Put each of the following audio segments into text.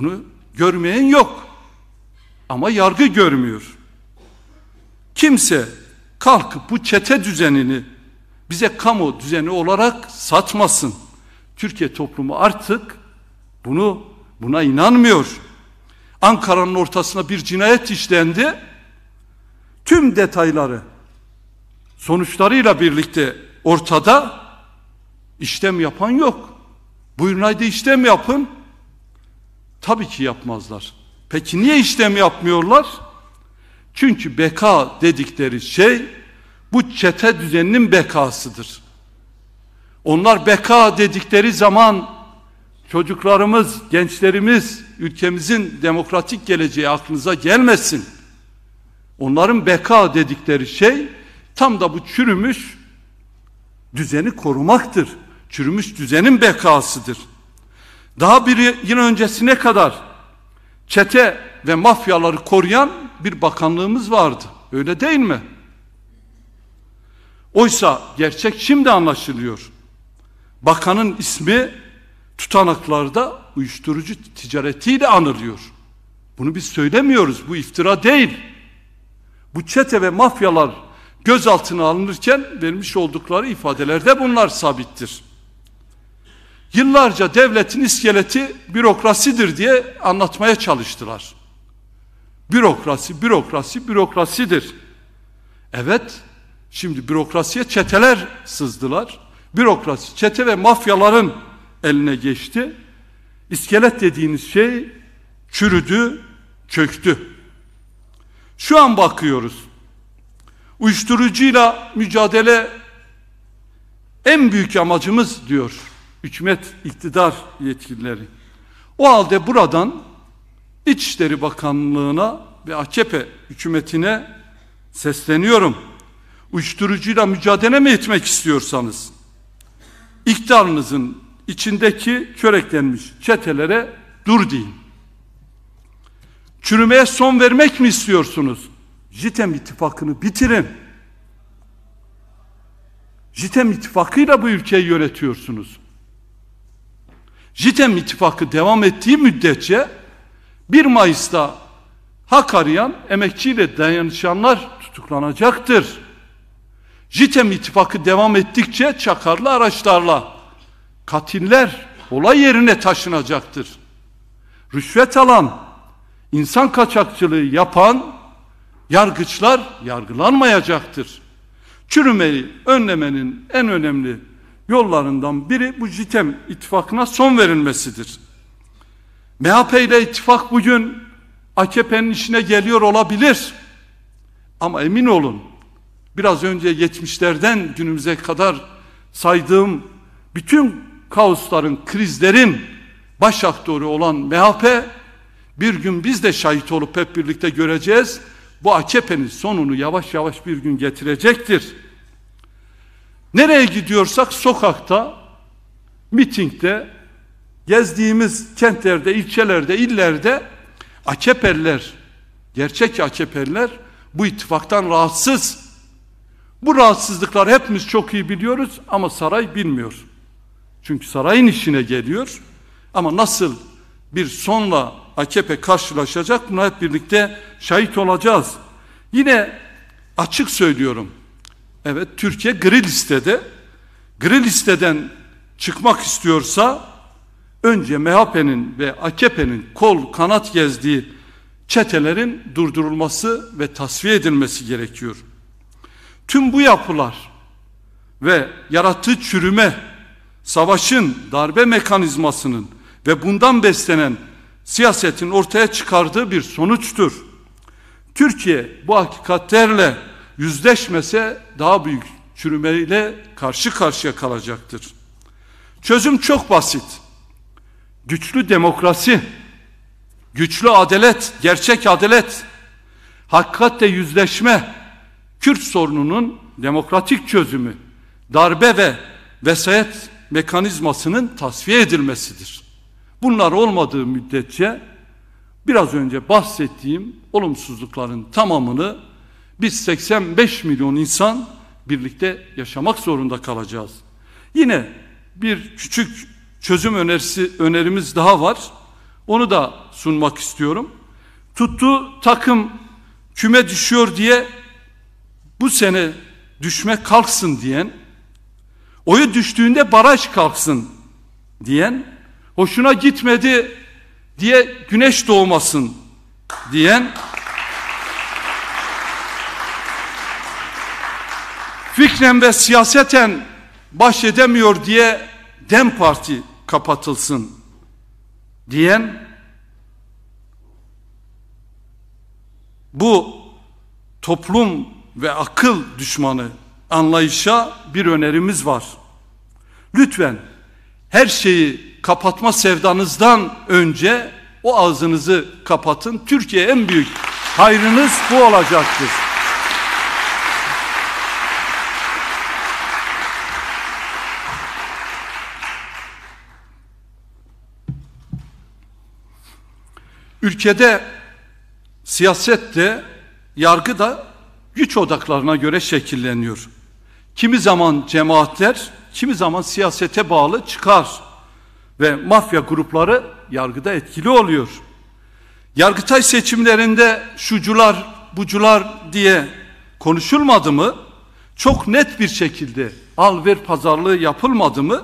Bunu görmeyen yok. Ama yargı görmüyor. Kimse kalkıp bu çete düzenini bize kamu düzeni olarak satmasın. Türkiye toplumu artık bunu buna inanmıyor. Ankara'nın ortasına bir cinayet işlendi. Tüm detayları sonuçlarıyla birlikte ortada işlem yapan yok. Buyurun haydi işlem yapın. Tabii ki yapmazlar. Peki niye işlem yapmıyorlar? Çünkü beka dedikleri şey bu çete düzeninin bekasıdır. Onlar beka dedikleri zaman çocuklarımız, gençlerimiz ülkemizin demokratik geleceği aklınıza gelmesin. Onların beka dedikleri şey tam da bu çürümüş düzeni korumaktır. Çürümüş düzenin bekasıdır. Daha bir yine öncesine kadar çete ve mafyaları koruyan bir bakanlığımız vardı. Öyle değil mi? Oysa gerçek şimdi anlaşılıyor. Bakanın ismi tutanaklarda uyuşturucu ticaretiyle anılıyor. Bunu biz söylemiyoruz. Bu iftira değil. Bu çete ve mafyalar gözaltına alınırken vermiş oldukları ifadelerde bunlar sabittir. Yıllarca devletin iskeleti bürokrasidir diye anlatmaya çalıştılar. Bürokrasi, bürokrasi, bürokrasidir. Evet, şimdi bürokrasiye çeteler sızdılar. Bürokrasi, çete ve mafyaların eline geçti. İskelet dediğiniz şey çürüdü, çöktü. Şu an bakıyoruz. Uyuşturucuyla mücadele en büyük amacımız diyor hükümet, iktidar yetkilileri. O halde buradan İçişleri Bakanlığı'na ve AKP hükümetine sesleniyorum. Uyuşturucuyla mücadele mi etmek istiyorsanız iktidarınızın içindeki köreklenmiş çetelere dur deyin. Çürümeye son vermek mi istiyorsunuz? JITEM ittifakını bitirin. JITEM ittifakıyla bu ülkeyi yönetiyorsunuz. JITEM ittifakı devam ettiği müddetçe 1 Mayıs'ta hak arayan emekçiyle dayanışanlar tutuklanacaktır. JITEM ittifakı devam ettikçe çakarlı araçlarla katiller olay yerine taşınacaktır. Rüşvet alan, insan kaçakçılığı yapan yargıçlar yargılanmayacaktır. Çürümeyi önlemenin en önemli yollarından biri bu JITEM ittifakına son verilmesidir. MHP ile ittifak bugün AKP'nin işine geliyor olabilir. Ama emin olun biraz önce 70'lerden günümüze kadar saydığım bütün kaosların, krizlerin baş aktörü olan MHP bir gün biz de şahit olup hep birlikte göreceğiz. Bu AKP'nin sonunu yavaş yavaş bir gün getirecektir. Nereye gidiyorsak sokakta, mitingde, gezdiğimiz kentlerde, ilçelerde, illerde AKP'liler, gerçek AKP'liler bu ittifaktan rahatsız. Bu rahatsızlıklar hepimiz çok iyi biliyoruz ama saray bilmiyor. Çünkü sarayın işine geliyor. Ama nasıl bir sonla AKP karşılaşacak buna hep birlikte şahit olacağız. Yine açık söylüyorum. Evet Türkiye gri listede. Gri listeden çıkmak istiyorsa önce MHP'nin ve AKP'nin kol kanat gezdiği çetelerin durdurulması ve tasfiye edilmesi gerekiyor. Tüm bu yapılar ve yarattığı çürüme, savaşın, darbe mekanizmasının ve bundan beslenen siyasetin ortaya çıkardığı bir sonuçtur. Türkiye bu hakikatlerle yüzleşmese daha büyük çürümeyle karşı karşıya kalacaktır. Çözüm çok basit. Güçlü demokrasi, güçlü adalet, gerçek adalet, hakikatle yüzleşme, Kürt sorununun demokratik çözümü, darbe ve vesayet mekanizmasının tasfiye edilmesidir. Bunlar olmadığı müddetçe biraz önce bahsettiğim olumsuzlukların tamamını biz 85 milyon insan birlikte yaşamak zorunda kalacağız. Yine bir küçük çözüm önerisi önerimiz daha var. Onu da sunmak istiyorum. Tuttu takım küme düşüyor diye bu sene düşme kalksın diyen, oyu düştüğünde baraj kalksın diyen, hoşuna gitmedi diye güneş doğmasın diyen fikren ve siyaseten baş edemiyor diye Dem Parti kapatılsın diyen bu toplum ve akıl düşmanı anlayışa bir önerimiz var. Lütfen her şeyi kapatma sevdanızdan önce o ağzınızı kapatın. Türkiye en büyük hayrınız bu olacaktır. Ülkede siyaset de yargı da güç odaklarına göre şekilleniyor. Kimi zaman cemaatler, kimi zaman siyasete bağlı çıkar ve mafya grupları yargıda etkili oluyor. Yargıtay seçimlerinde şucular, bucular diye konuşulmadı mı? Çok net bir şekilde al ver pazarlığı yapılmadı mı?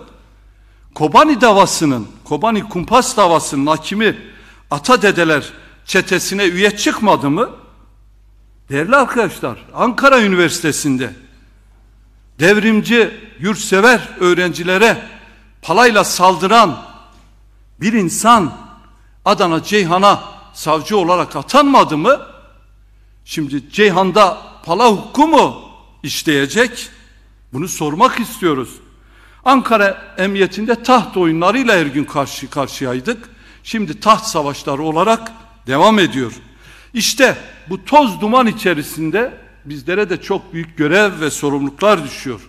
Kobani davasının, Kobani kumpas davasının hakimi ata dedeler çetesine üye çıkmadı mı? Değerli arkadaşlar, Ankara Üniversitesi'nde devrimci, yurtsever öğrencilere palayla saldıran bir insan Adana Ceyhan'a savcı olarak atanmadı mı? Şimdi Ceyhan'da pala hukuku mu işleyecek? Bunu sormak istiyoruz. Ankara Emniyetinde taht oyunlarıyla her gün karşı karşıyaydık. Şimdi taht savaşları olarak devam ediyor. İşte bu toz duman içerisinde bizlere de çok büyük görev ve sorumluluklar düşüyor.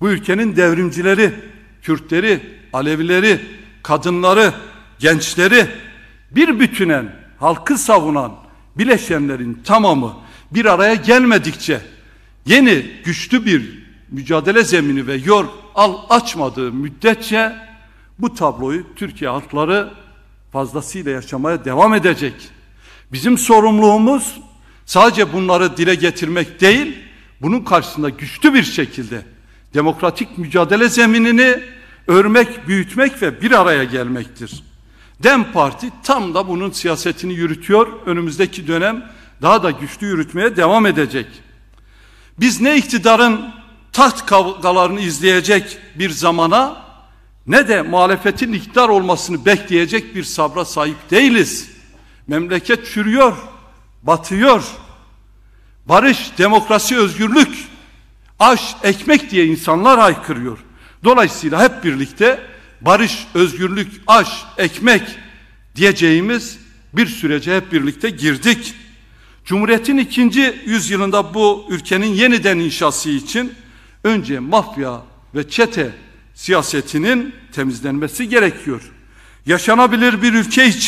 Bu ülkenin devrimcileri, Kürtleri, Alevileri, kadınları, gençleri bir bütünen, halkı savunan, bileşenlerin tamamı bir araya gelmedikçe yeni güçlü bir mücadele zemini ve yor al açmadığı müddetçe bu tabloyu Türkiye halkları fazlasıyla yaşamaya devam edecek. Bizim sorumluluğumuz sadece bunları dile getirmek değil, bunun karşısında güçlü bir şekilde demokratik mücadele zeminini örmek, büyütmek ve bir araya gelmektir. DEM Parti tam da bunun siyasetini yürütüyor. Önümüzdeki dönem daha da güçlü yürütmeye devam edecek. Biz ne iktidarın taht kavgalarını izleyecek bir zamana ne de muhalefetin iktidar olmasını bekleyecek bir sabra sahip değiliz. Memleket çürüyor, batıyor. Barış, demokrasi, özgürlük, aş, ekmek diye insanlar haykırıyor. Dolayısıyla hep birlikte barış, özgürlük, aş, ekmek diyeceğimiz bir sürece hep birlikte girdik. Cumhuriyetin ikinci yüzyılında bu ülkenin yeniden inşası için önce mafya ve çete siyasetinin temizlenmesi gerekiyor. Yaşanabilir bir ülke için